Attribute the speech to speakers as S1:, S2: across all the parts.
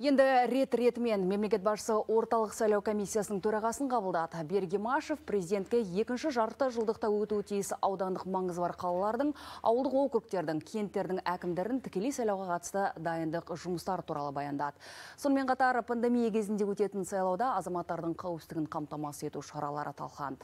S1: Енді рет ретмен мемлекет басшысы орталық сайлау комиссиясының төрағасын қабылдады. Бергемашев президентке екінші жарты жылдықта өтуі тиіс аудандық маңызы бар қалалардың, ауылдық округтердің, кенттердің әкімдерін тікелей сайлауға қатысты дайындық жұмыстар туралы баяндады. Сонымен қатар пандемия кезінде өтетін сайлауда азаматтардың қауіпсіздігін қамтамасыз ету шаралары талқыланды.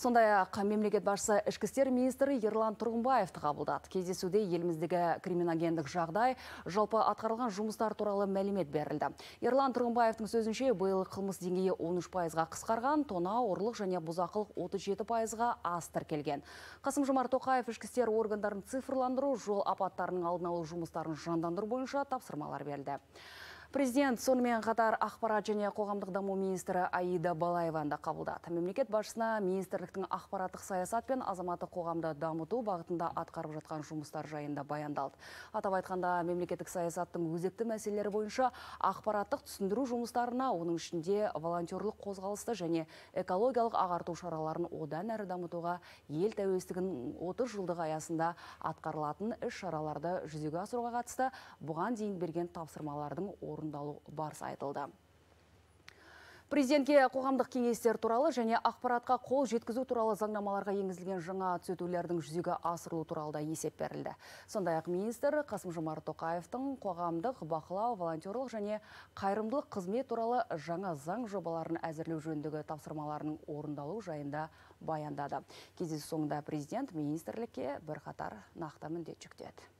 S1: Сондай ақ мемлекет басшысы ішкі істер министрі Ерлан Тұрғымбаевты қабылдады. Кездесуде еліміздегі криминогендік жағдай, жалпы атқарылған жұмыстар туралы мәлімет берілді ерлан Тұрғымбаевтың сөзінше биыл қылмыс деңгейі 13 пайызға қысқарған тонау орлық және бұзақылық 37 пайызға астыр келген. қасым жомарт тоқаев ішкі істер органдарын цифрландыру жол апаттарының алдын алу жұмыстарын жандандыру бойынша тапсырмалар берілді Президент сонымен қатар ақпарат және қоғамдық даму министрі Аида Балаеваны қабылдады. Мемлекет басшысына министрліктің ақпараттық саясат пен азаматтық қоғамды дамыту бағытында атқарып жатқан жұмыстар жайында баяндалды. Атап айтқанда, мемлекеттік саясаттың өзекті мәселелері бойынша ақпараттық түсіндіру жұмыстарына, оның ішінде волонтерлық қозғалысты және экологиялық ағарту шараларын одан әрі дамытуға ел тәуелсіздігінің 30 жылдығы аясында атқарылатын іс шараларды жүзеге асыруға қатысты бұған дейін берген тапсырмалардың орындалу барысы айтылды президентке қоғамдық кеңестер туралы және ақпаратқа қол жеткізу туралы заңнамаларға енгізілген жаңа түзетулердің жүзеге асырылу туралы да есеп берілді сондай ақ министр қасым жомарт тоқаевтың қоғамдық бақылау волонтерлық және қайырымдылық қызмет туралы жаңа заң жобаларын әзірлеу жөніндегі тапсырмаларының орындалу жайында баяндады кездесу соңында президент министрлікке бірқатар нақты міндет жүктеді